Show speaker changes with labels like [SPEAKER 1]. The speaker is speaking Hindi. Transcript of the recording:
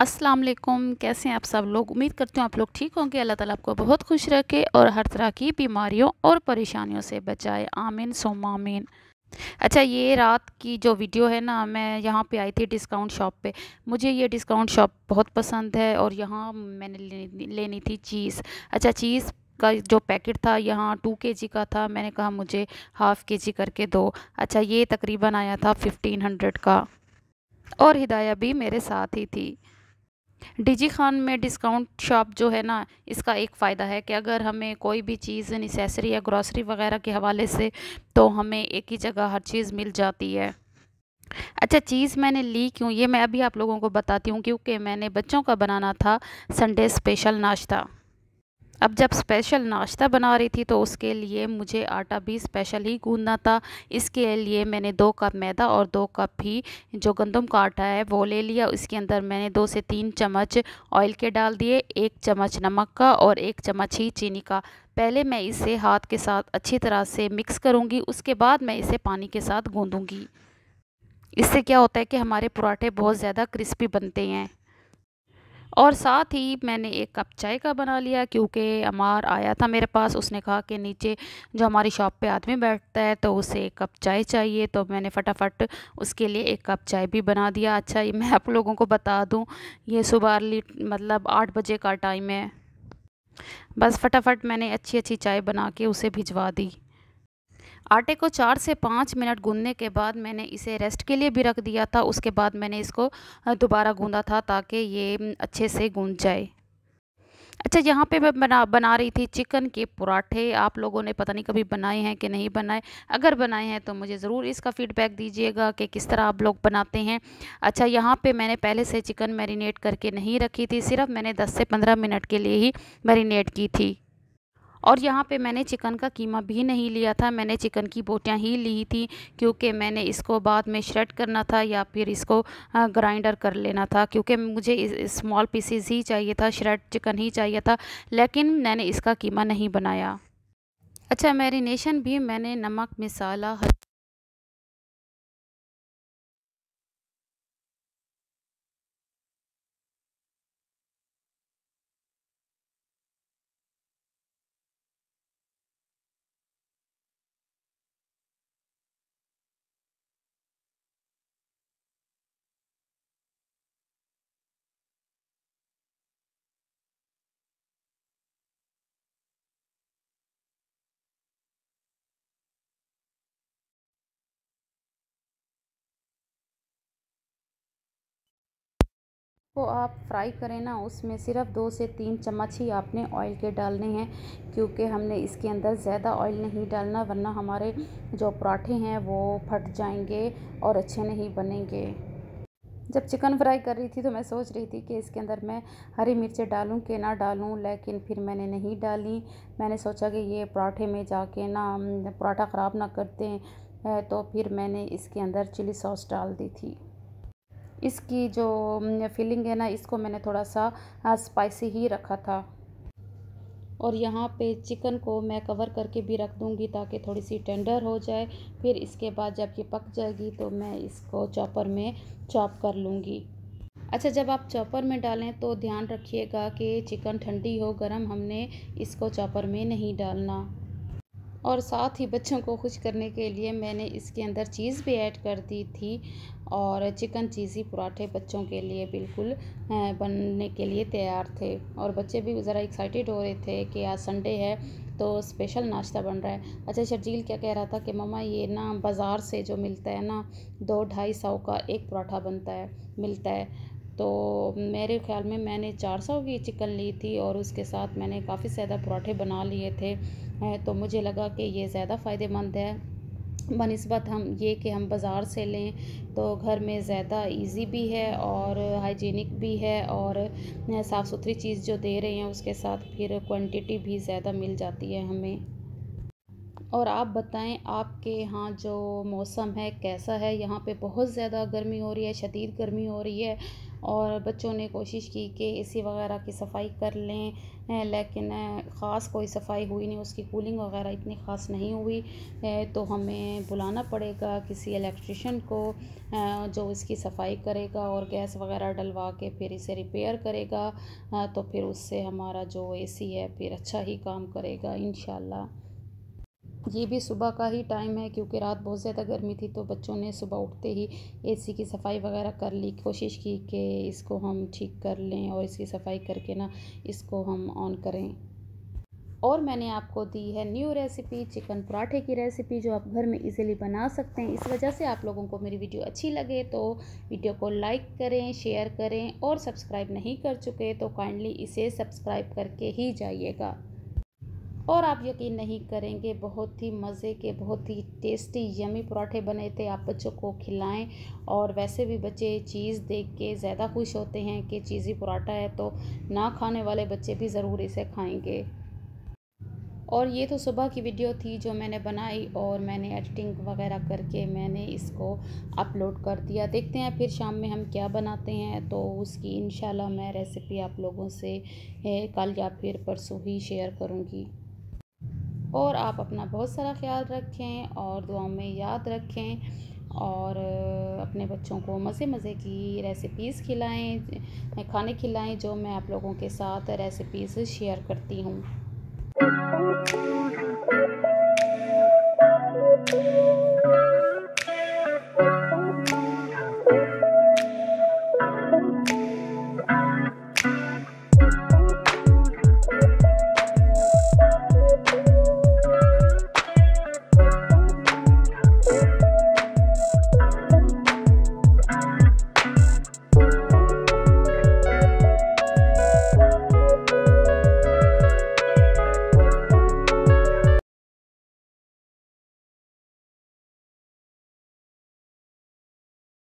[SPEAKER 1] अस्सलाम वालेकुम कैसे हैं आप सब लोग उम्मीद करती हूँ आप लोग ठीक होंगे अल्लाह ताला आपको बहुत खुश रखे और हर तरह की बीमारियों और परेशानियों से बचाए आमीन सोमामीन अच्छा ये रात की जो वीडियो है ना मैं यहाँ पे आई थी डिस्काउंट शॉप पे मुझे ये डिस्काउंट शॉप बहुत पसंद है और यहाँ मैंने लेनी, लेनी थी चीज़ अच्छा चीज़ का जो पैकेट था यहाँ टू के जी का था मैंने कहा मुझे हाफ़ के जी करके दो अच्छा ये तकरीबन आया था फिफ्टीन हंड्रेड का और हिदाया भी मेरे साथ ही थी डिजी खान में डिस्काउंट शॉप जो है ना इसका एक फ़ायदा है कि अगर हमें कोई भी चीज़ नेसेसरी या ग्रॉसरी वगैरह के हवाले से तो हमें एक ही जगह हर चीज़ मिल जाती है अच्छा चीज़ मैंने ली क्यों ये मैं अभी आप लोगों को बताती हूँ क्योंकि मैंने बच्चों का बनाना था संडे स्पेशल नाश्ता अब जब स्पेशल नाश्ता बना रही थी तो उसके लिए मुझे आटा भी स्पेशल ही गूंदना था इसके लिए मैंने दो कप मैदा और दो कप ही जो गंदम का आटा है वो ले लिया इसके अंदर मैंने दो से तीन चम्मच ऑयल के डाल दिए एक चम्मच नमक का और एक चम्मच ही चीनी का पहले मैं इसे हाथ के साथ अच्छी तरह से मिक्स करूँगी उसके बाद मैं इसे पानी के साथ गूँधूँगी इससे क्या होता है कि हमारे पराठे बहुत ज़्यादा क्रिस्पी बनते हैं और साथ ही मैंने एक कप चाय का बना लिया क्योंकि अमार आया था मेरे पास उसने कहा कि नीचे जो हमारी शॉप पे आदमी बैठता है तो उसे एक कप चाय चाहिए तो मैंने फटाफट उसके लिए एक कप चाय भी बना दिया अच्छा ये मैं आप लोगों को बता दूँ ये सुबह अर्ली मतलब आठ बजे का टाइम है बस फटाफट मैंने अच्छी अच्छी चाय बना के उसे भिजवा दी आटे को चार से पाँच मिनट गूंदने के बाद मैंने इसे रेस्ट के लिए भी रख दिया था उसके बाद मैंने इसको दोबारा गूंदा था ताकि ये अच्छे से गूंद जाए अच्छा यहाँ पे मैं बना बना रही थी चिकन के पराठे आप लोगों ने पता नहीं कभी बनाए हैं कि नहीं बनाए अगर बनाए हैं तो मुझे ज़रूर इसका फीडबैक दीजिएगा कि किस तरह आप लोग बनाते हैं अच्छा यहाँ पे मैंने पहले से चिकन मैरिनेट करके नहीं रखी थी सिर्फ मैंने 10 से 15 मिनट के लिए ही मैरिनेट की थी और यहाँ पे मैंने चिकन का कीमा भी नहीं लिया था मैंने चिकन की बोटियाँ ही ली थी क्योंकि मैंने इसको बाद में श्रेड करना था या फिर इसको ग्राइंडर कर लेना था क्योंकि मुझे स्मॉल पीसीज ही चाहिए था श्रेड चिकन ही चाहिए था लेकिन मैंने इसका कीमा नहीं बनाया अच्छा मैरिनेशन भी मैंने नमक मिसाला को आप फ्राई करें ना उसमें सिर्फ दो से तीन चम्मच ही आपने ऑयल के डालने हैं क्योंकि हमने इसके अंदर ज़्यादा ऑयल नहीं डालना वरना हमारे जो पराठे हैं वो फट जाएंगे और अच्छे नहीं बनेंगे जब चिकन फ्राई कर रही थी तो मैं सोच रही थी कि इसके अंदर मैं हरी मिर्चें डालूं कि ना डालूं लेकिन फिर मैंने नहीं डाली मैंने सोचा कि ये पराठे में जाके ना पराठा ख़राब ना करते तो फिर मैंने इसके अंदर चिली सॉस डाल दी थी इसकी जो फिलिंग है ना इसको मैंने थोड़ा सा स्पाइसी ही रखा था और यहाँ पे चिकन को मैं कवर करके भी रख दूँगी ताकि थोड़ी सी टेंडर हो जाए फिर इसके बाद जब ये पक जाएगी तो मैं इसको चॉपर में चॉप कर लूँगी अच्छा जब आप चॉपर में डालें तो ध्यान रखिएगा कि चिकन ठंडी हो गरम हमने इसको चॉपर में नहीं डालना और साथ ही बच्चों को खुश करने के लिए मैंने इसके अंदर चीज़ भी ऐड कर दी थी और चिकन चीज़ी पराठे बच्चों के लिए बिल्कुल बनने के लिए तैयार थे और बच्चे भी ज़रा एक्साइटेड हो रहे थे कि आज संडे है तो स्पेशल नाश्ता बन रहा है अच्छा शर्जील क्या कह रहा था कि मम्मा ये ना बाज़ार से जो मिलता है ना दो ढाई सौ का एक पराठा बनता है मिलता है तो मेरे ख्याल में मैंने चार सौ की चिकन ली थी और उसके साथ मैंने काफ़ी ज़्यादा पराठे बना लिए थे तो मुझे लगा कि ये ज़्यादा फ़ायदेमंद है बनस्बत हम ये कि हम बाज़ार से लें तो घर में ज़्यादा इजी भी है और हाइजीनिक भी है और साफ़ सुथरी चीज़ जो दे रहे हैं उसके साथ फिर क्वांटिटी भी ज़्यादा मिल जाती है हमें और आप बताएं आपके यहाँ जो मौसम है कैसा है यहाँ पे बहुत ज़्यादा गर्मी हो रही है शदीद गर्मी हो रही है और बच्चों ने कोशिश की कि ए सी वगैरह की सफ़ाई कर लें लेकिन ख़ास कोई सफ़ाई हुई नहीं उसकी कूलिंग वगैरह इतनी ख़ास नहीं हुई तो हमें बुलाना पड़ेगा किसी इलेक्ट्रिशन को जो इसकी सफ़ाई करेगा और गैस वगैरह डलवा के फिर इसे रिपेयर करेगा तो फिर उससे हमारा जो ए सी है फिर अच्छा ही काम करेगा इन ये भी सुबह का ही टाइम है क्योंकि रात बहुत ज़्यादा गर्मी थी तो बच्चों ने सुबह उठते ही एसी की सफ़ाई वगैरह कर ली कोशिश की कि इसको हम ठीक कर लें और इसकी सफ़ाई करके ना इसको हम ऑन करें और मैंने आपको दी है न्यू रेसिपी चिकन पराठे की रेसिपी जो आप घर में इजीली बना सकते हैं इस वजह से आप लोगों को मेरी वीडियो अच्छी लगे तो वीडियो को लाइक करें शेयर करें और सब्सक्राइब नहीं कर चुके तो काइंडली इसे सब्सक्राइब करके ही जाइएगा और आप यकीन नहीं करेंगे बहुत ही मज़े के बहुत ही टेस्टी यमी पराठे बने थे आप बच्चों को खिलाएं और वैसे भी बच्चे चीज़ देख के ज़्यादा खुश होते हैं कि चीज़ी पराठा है तो ना खाने वाले बच्चे भी ज़रूर इसे खाएंगे और ये तो सुबह की वीडियो थी जो मैंने बनाई और मैंने एडिटिंग वगैरह करके मैंने इसको अपलोड कर दिया देखते हैं फिर शाम में हम क्या बनाते हैं तो उसकी इन मैं रेसिपी आप लोगों से कल या फिर परसों ही शेयर करूँगी और आप अपना बहुत सारा ख्याल रखें और दुआओं में याद रखें और अपने बच्चों को मज़े मज़े की रेसिपीज़ खिलाएं खाने खिलाएं जो मैं आप लोगों के साथ रेसिपीज़ शेयर करती हूँ Thank you.